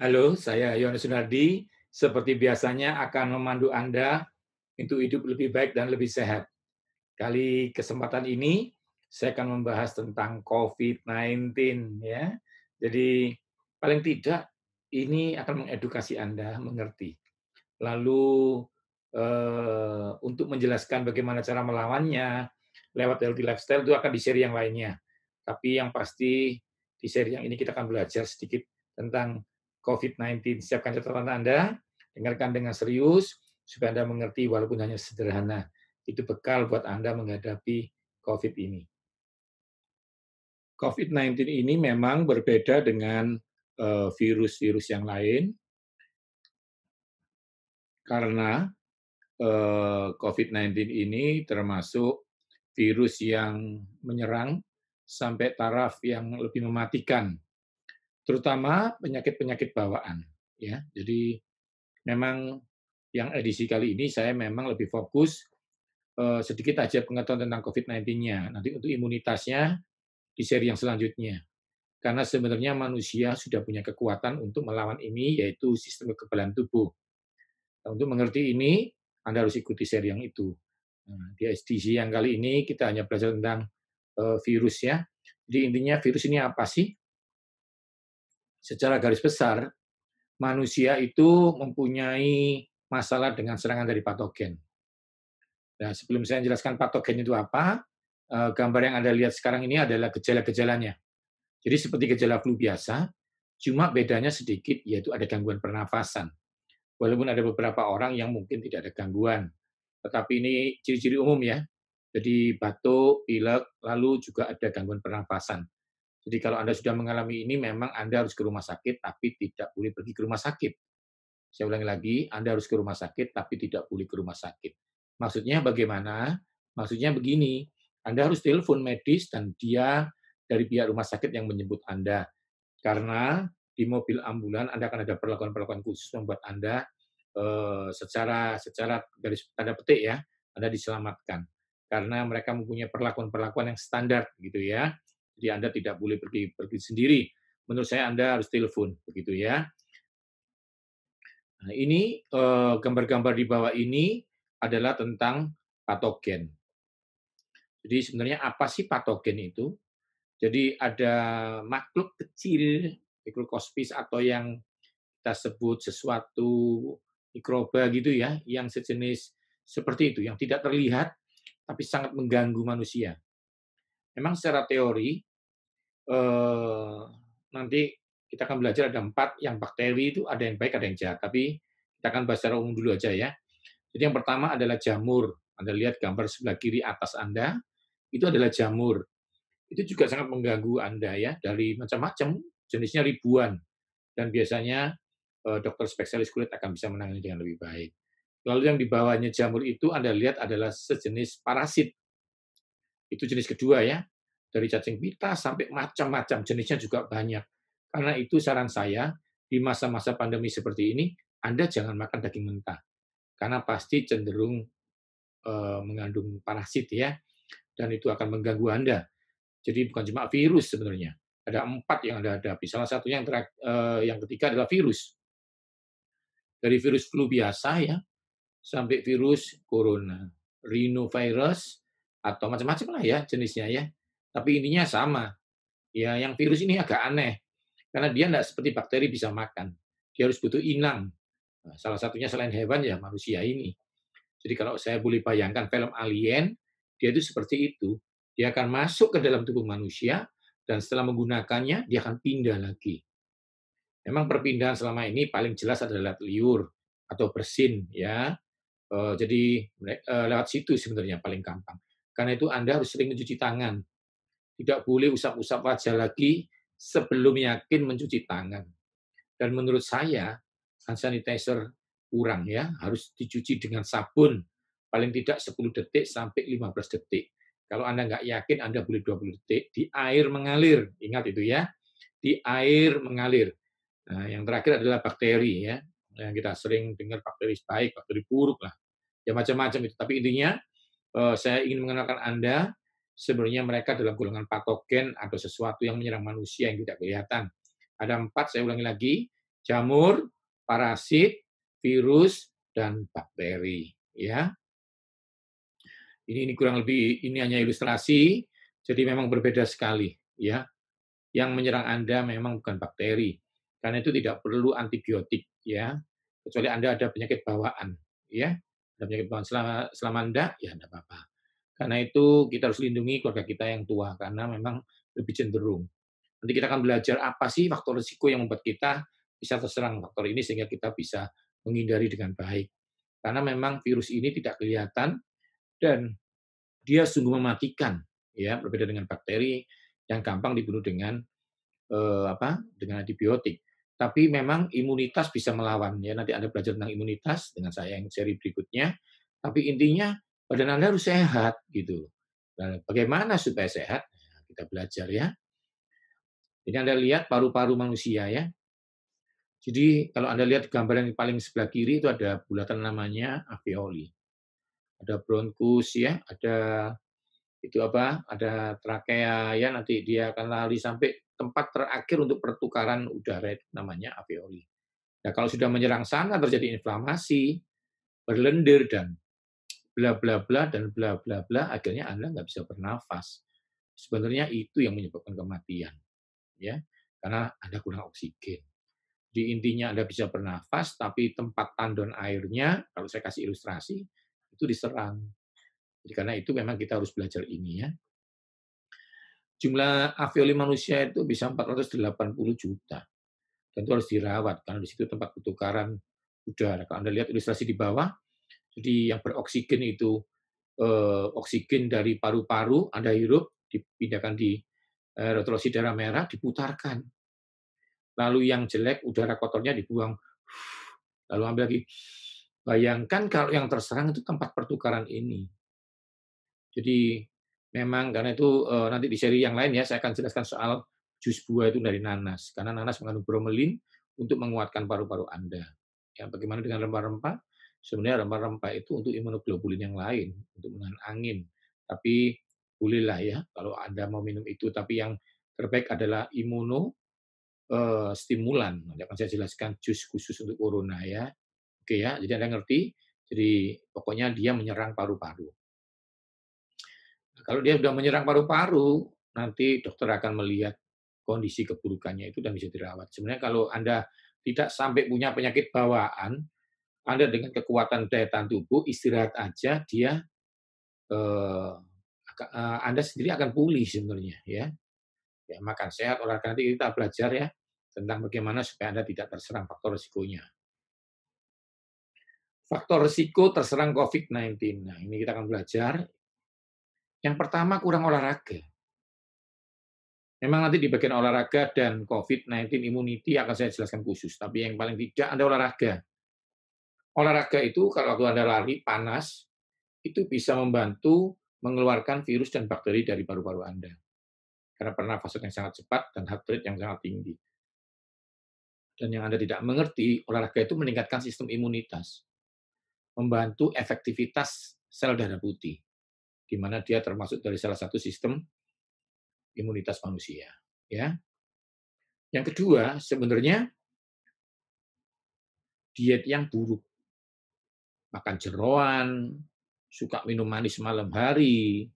Halo, saya Yohanes Sunardi. Seperti biasanya akan memandu Anda untuk hidup lebih baik dan lebih sehat. Kali kesempatan ini saya akan membahas tentang COVID-19 ya. Jadi paling tidak ini akan mengedukasi Anda mengerti. Lalu eh, untuk menjelaskan bagaimana cara melawannya lewat healthy lifestyle itu akan di seri yang lainnya. Tapi yang pasti di seri yang ini kita akan belajar sedikit tentang COVID-19. Siapkan catatan Anda, dengarkan dengan serius, supaya Anda mengerti walaupun hanya sederhana. Itu bekal buat Anda menghadapi COVID ini. COVID-19 ini memang berbeda dengan eh, virus-virus yang lain, karena eh, COVID-19 ini termasuk virus yang menyerang sampai taraf yang lebih mematikan terutama penyakit-penyakit bawaan ya. Jadi memang yang edisi kali ini saya memang lebih fokus eh, sedikit aja pengetahuan tentang COVID-19-nya. Nanti untuk imunitasnya di seri yang selanjutnya. Karena sebenarnya manusia sudah punya kekuatan untuk melawan ini, yaitu sistem kekebalan tubuh. Nah, untuk mengerti ini, Anda harus ikuti seri yang itu. Nah, di edisi yang kali ini kita hanya belajar tentang uh, virus ya. Jadi intinya virus ini apa sih? secara garis besar manusia itu mempunyai masalah dengan serangan dari patogen. Nah, sebelum saya jelaskan patogen itu apa, eh, gambar yang Anda lihat sekarang ini adalah gejala-gejalanya. Jadi seperti gejala flu biasa, cuma bedanya sedikit yaitu ada gangguan pernafasan. Walaupun ada beberapa orang yang mungkin tidak ada gangguan, tetapi ini ciri-ciri umum ya. Jadi batuk, pilek, lalu juga ada gangguan pernafasan. Jadi kalau Anda sudah mengalami ini, memang Anda harus ke rumah sakit, tapi tidak boleh pergi ke rumah sakit. Saya ulangi lagi, Anda harus ke rumah sakit, tapi tidak boleh ke rumah sakit. Maksudnya bagaimana? Maksudnya begini, Anda harus telepon medis dan dia dari pihak rumah sakit yang menyebut Anda. Karena di mobil ambulan Anda akan ada perlakuan-perlakuan khusus membuat Anda eh, secara secara dari tanda petik ya, Anda diselamatkan. Karena mereka mempunyai perlakuan-perlakuan yang standar gitu ya. Jadi Anda tidak boleh pergi pergi sendiri. Menurut saya Anda harus telepon, begitu ya. Nah, ini eh, gambar-gambar di bawah ini adalah tentang patogen. Jadi sebenarnya apa sih patogen itu? Jadi ada makhluk kecil, mikrokospis atau yang kita sebut sesuatu mikroba gitu ya, yang sejenis seperti itu, yang tidak terlihat tapi sangat mengganggu manusia memang secara teori eh, nanti kita akan belajar ada empat yang bakteri itu ada yang baik ada yang jahat tapi kita akan bahas secara umum dulu aja ya jadi yang pertama adalah jamur anda lihat gambar sebelah kiri atas anda itu adalah jamur itu juga sangat mengganggu anda ya dari macam-macam jenisnya ribuan dan biasanya eh, dokter spesialis kulit akan bisa menangani dengan lebih baik lalu yang di jamur itu anda lihat adalah sejenis parasit itu jenis kedua ya. Dari cacing pita sampai macam-macam jenisnya juga banyak. Karena itu saran saya, di masa-masa pandemi seperti ini, Anda jangan makan daging mentah. Karena pasti cenderung eh, mengandung parasit ya, dan itu akan mengganggu Anda. Jadi bukan cuma virus sebenarnya. Ada empat yang Anda hadapi. Salah satunya yang, terak, eh, yang ketiga adalah virus. Dari virus flu biasa ya, sampai virus corona, rhinovirus, atau macam-macam lah ya jenisnya ya. Tapi ininya sama. Ya, yang virus ini agak aneh karena dia tidak seperti bakteri bisa makan. Dia harus butuh inang. Nah, salah satunya selain hewan ya manusia ini. Jadi kalau saya boleh bayangkan film alien, dia itu seperti itu. Dia akan masuk ke dalam tubuh manusia dan setelah menggunakannya dia akan pindah lagi. Memang perpindahan selama ini paling jelas adalah liur atau bersin ya. Eh, jadi eh, lewat situ sebenarnya paling gampang. Karena itu Anda harus sering mencuci tangan. Tidak boleh usap-usap wajah lagi sebelum yakin mencuci tangan. Dan menurut saya, hand sanitizer kurang ya, harus dicuci dengan sabun. Paling tidak 10 detik sampai 15 detik. Kalau Anda nggak yakin, Anda boleh 20 detik. Di air mengalir, ingat itu ya. Di air mengalir. Nah, yang terakhir adalah bakteri ya. Yang kita sering dengar bakteri baik, bakteri buruk lah. Ya macam-macam itu. Tapi intinya Eh, saya ingin mengenalkan Anda, sebenarnya mereka dalam golongan patogen atau sesuatu yang menyerang manusia yang tidak kelihatan. Ada empat, saya ulangi lagi, jamur, parasit, virus, dan bakteri. Ya, ini, ini kurang lebih ini hanya ilustrasi, jadi memang berbeda sekali. Ya, yang menyerang Anda memang bukan bakteri, karena itu tidak perlu antibiotik. Ya, kecuali Anda ada penyakit bawaan. Ya, ada penyakit bawaan selama, selama enggak, ya tidak apa-apa. Karena itu kita harus lindungi keluarga kita yang tua, karena memang lebih cenderung. Nanti kita akan belajar apa sih faktor risiko yang membuat kita bisa terserang faktor ini sehingga kita bisa menghindari dengan baik. Karena memang virus ini tidak kelihatan dan dia sungguh mematikan, ya berbeda dengan bakteri yang gampang dibunuh dengan eh, apa? Dengan antibiotik tapi memang imunitas bisa melawan ya nanti Anda belajar tentang imunitas dengan saya yang seri berikutnya tapi intinya badan Anda harus sehat gitu Dan nah, bagaimana supaya sehat ya, kita belajar ya Ini Anda lihat paru-paru manusia ya jadi kalau Anda lihat gambar yang paling sebelah kiri itu ada bulatan namanya alveoli ada bronkus ya ada itu apa ada trakea ya nanti dia akan lari sampai tempat terakhir untuk pertukaran udara namanya alveoli. Nah, kalau sudah menyerang sana terjadi inflamasi, berlendir dan bla bla bla dan bla bla bla akhirnya Anda nggak bisa bernafas. Sebenarnya itu yang menyebabkan kematian. Ya, karena Anda kurang oksigen. Di intinya Anda bisa bernafas, tapi tempat tandon airnya, kalau saya kasih ilustrasi, itu diserang. Jadi karena itu memang kita harus belajar ini ya jumlah alveoli manusia itu bisa 480 juta. Tentu harus dirawat karena di situ tempat pertukaran udara. Kalau Anda lihat ilustrasi di bawah, jadi yang beroksigen itu eh, oksigen dari paru-paru Anda hirup dipindahkan di eh, darah merah diputarkan. Lalu yang jelek udara kotornya dibuang. Lalu ambil lagi. Bayangkan kalau yang terserang itu tempat pertukaran ini. Jadi memang karena itu eh, nanti di seri yang lain ya saya akan jelaskan soal jus buah itu dari nanas karena nanas mengandung bromelin untuk menguatkan paru-paru Anda. Ya, bagaimana dengan rempah-rempah? Sebenarnya rempah-rempah itu untuk imunoglobulin yang lain, untuk menahan angin. Tapi bolehlah ya kalau Anda mau minum itu tapi yang terbaik adalah imuno eh, stimulan. Nanti akan saya jelaskan jus khusus untuk corona ya. Oke ya, jadi Anda ngerti. Jadi pokoknya dia menyerang paru-paru. Kalau dia sudah menyerang paru-paru, nanti dokter akan melihat kondisi keburukannya itu dan bisa dirawat. Sebenarnya kalau Anda tidak sampai punya penyakit bawaan, Anda dengan kekuatan daya tahan tubuh, istirahat aja, dia eh, eh Anda sendiri akan pulih sebenarnya. ya. ya makan sehat, olahraga, nanti kita belajar ya tentang bagaimana supaya Anda tidak terserang faktor risikonya faktor risiko terserang COVID-19. Nah, ini kita akan belajar yang pertama kurang olahraga. Memang nanti di bagian olahraga dan COVID-19 immunity akan saya jelaskan khusus, tapi yang paling tidak Anda olahraga. Olahraga itu kalau waktu Anda lari panas, itu bisa membantu mengeluarkan virus dan bakteri dari paru-paru Anda. Karena pernafasan yang sangat cepat dan heart rate yang sangat tinggi. Dan yang Anda tidak mengerti, olahraga itu meningkatkan sistem imunitas. Membantu efektivitas sel darah putih di mana dia termasuk dari salah satu sistem imunitas manusia. Ya. Yang kedua, sebenarnya diet yang buruk. Makan jeroan, suka minum manis malam hari,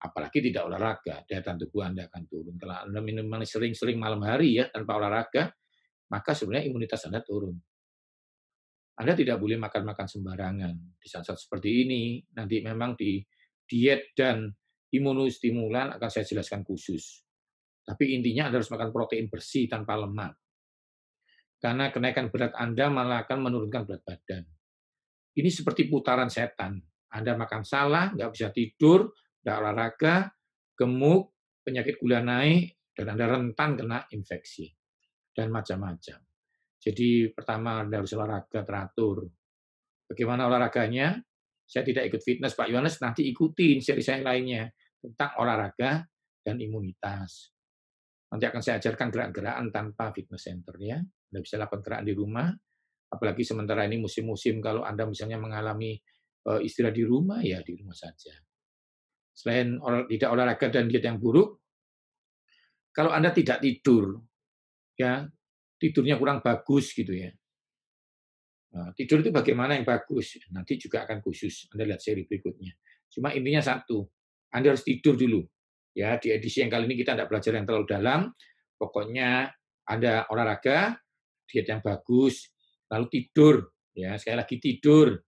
apalagi tidak olahraga, daya tahan tubuh Anda akan turun. Kalau Anda minum manis sering-sering malam hari ya tanpa olahraga, maka sebenarnya imunitas Anda turun. Anda tidak boleh makan-makan sembarangan. Di saat-saat seperti ini, nanti memang di diet dan imunostimulan akan saya jelaskan khusus. Tapi intinya Anda harus makan protein bersih tanpa lemak. Karena kenaikan berat Anda malah akan menurunkan berat badan. Ini seperti putaran setan. Anda makan salah, nggak bisa tidur, nggak olahraga, gemuk, penyakit gula naik, dan Anda rentan kena infeksi. Dan macam-macam. Jadi pertama Anda harus olahraga teratur. Bagaimana olahraganya? saya tidak ikut fitness Pak Yohanes, nanti ikutin seri saya lainnya tentang olahraga dan imunitas. Nanti akan saya ajarkan gerak-gerakan tanpa fitness center ya. Anda bisa lakukan gerakan di rumah, apalagi sementara ini musim-musim kalau Anda misalnya mengalami eh, istirahat di rumah, ya di rumah saja. Selain tidak olahraga dan diet yang buruk, kalau Anda tidak tidur, ya tidurnya kurang bagus gitu ya, Nah, tidur itu bagaimana yang bagus? Nanti juga akan khusus. Anda lihat seri berikutnya. Cuma intinya satu, Anda harus tidur dulu. Ya, di edisi yang kali ini kita tidak belajar yang terlalu dalam. Pokoknya Anda olahraga, diet yang bagus, lalu tidur. Ya, sekali lagi tidur.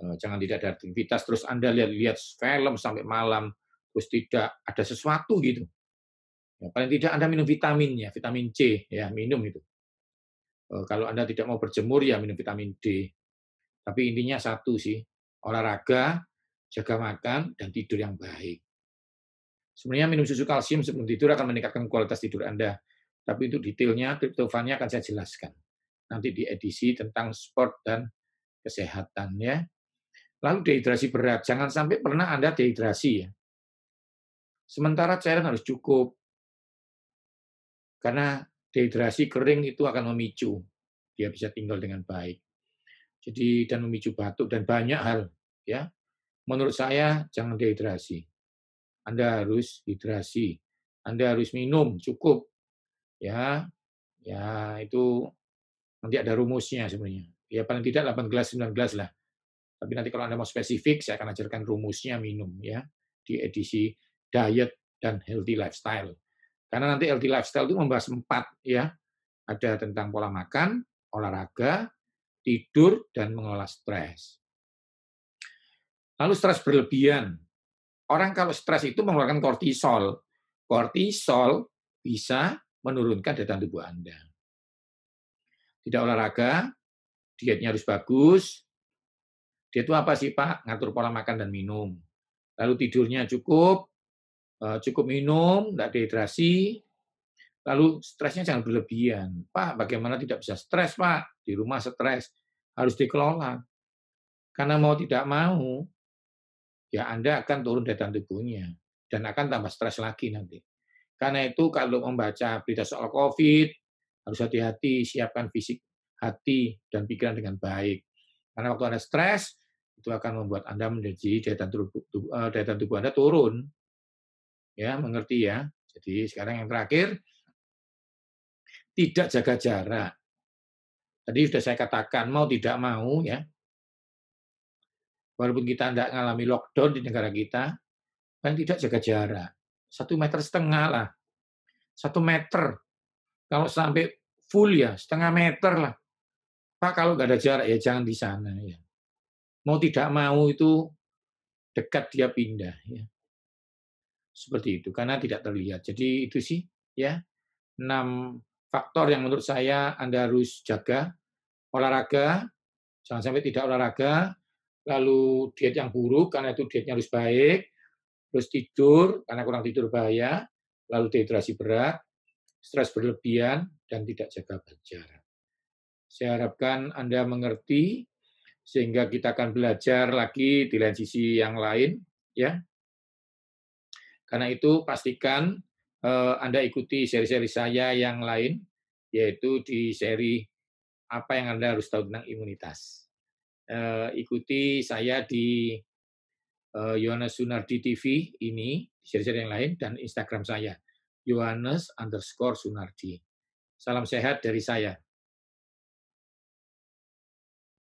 Eh, jangan tidak ada aktivitas, terus Anda lihat-lihat film sampai malam, terus tidak ada sesuatu gitu. Ya, paling tidak Anda minum vitaminnya, vitamin C, ya minum itu. Eh, kalau Anda tidak mau berjemur, ya minum vitamin D. Tapi intinya satu sih, olahraga, jaga makan, dan tidur yang baik. Sebenarnya minum susu kalsium sebelum tidur akan meningkatkan kualitas tidur Anda. Tapi untuk detailnya, kriptofannya akan saya jelaskan. Nanti di edisi tentang sport dan kesehatannya. Lalu dehidrasi berat. Jangan sampai pernah Anda dehidrasi. ya. Sementara cairan harus cukup. Karena dehidrasi kering itu akan memicu dia bisa tinggal dengan baik. Jadi dan memicu batuk dan banyak hal ya. Menurut saya jangan dehidrasi. Anda harus hidrasi. Anda harus minum cukup. Ya. Ya, itu nanti ada rumusnya sebenarnya. Ya paling tidak 8 gelas 9 gelas lah. Tapi nanti kalau Anda mau spesifik saya akan ajarkan rumusnya minum ya di edisi diet dan healthy lifestyle. Karena nanti LD Lifestyle itu membahas empat ya. Ada tentang pola makan, olahraga, tidur, dan mengelola stres. Lalu stres berlebihan. Orang kalau stres itu mengeluarkan kortisol. Kortisol bisa menurunkan daya tahan tubuh Anda. Tidak olahraga, dietnya harus bagus. Diet itu apa sih Pak? Ngatur pola makan dan minum. Lalu tidurnya cukup, Eh, cukup minum, tidak dehidrasi, lalu stresnya jangan berlebihan. Pak, bagaimana tidak bisa stres, Pak? Di rumah stres, harus dikelola. Karena mau tidak mau, ya Anda akan turun daya tahan tubuhnya dan akan tambah stres lagi nanti. Karena itu kalau membaca berita soal COVID, harus hati-hati, siapkan fisik hati dan pikiran dengan baik. Karena waktu Anda stres, itu akan membuat Anda menjadi daya tahan tubuh, eh, daya tahan tubuh Anda turun, ya mengerti ya. Jadi sekarang yang terakhir tidak jaga jarak. Tadi sudah saya katakan mau tidak mau ya. Walaupun kita tidak mengalami lockdown di negara kita, kan tidak jaga jarak. Satu meter setengah lah. Satu meter. Kalau sampai full ya, setengah meter lah. Pak kalau nggak ada jarak ya jangan di sana ya. Mau tidak mau itu dekat dia pindah ya seperti itu karena tidak terlihat. Jadi itu sih ya enam faktor yang menurut saya Anda harus jaga. Olahraga, jangan sampai tidak olahraga, lalu diet yang buruk karena itu dietnya harus baik, terus tidur karena kurang tidur bahaya, lalu dehidrasi berat, stres berlebihan dan tidak jaga jarak. Saya harapkan Anda mengerti sehingga kita akan belajar lagi di lain sisi yang lain ya karena itu pastikan eh, Anda ikuti seri-seri saya yang lain, yaitu di seri apa yang Anda harus tahu tentang imunitas. Eh, ikuti saya di eh, Yohanes Sunardi TV ini, seri-seri yang lain, dan Instagram saya, Yohanes underscore Sunardi. Salam sehat dari saya.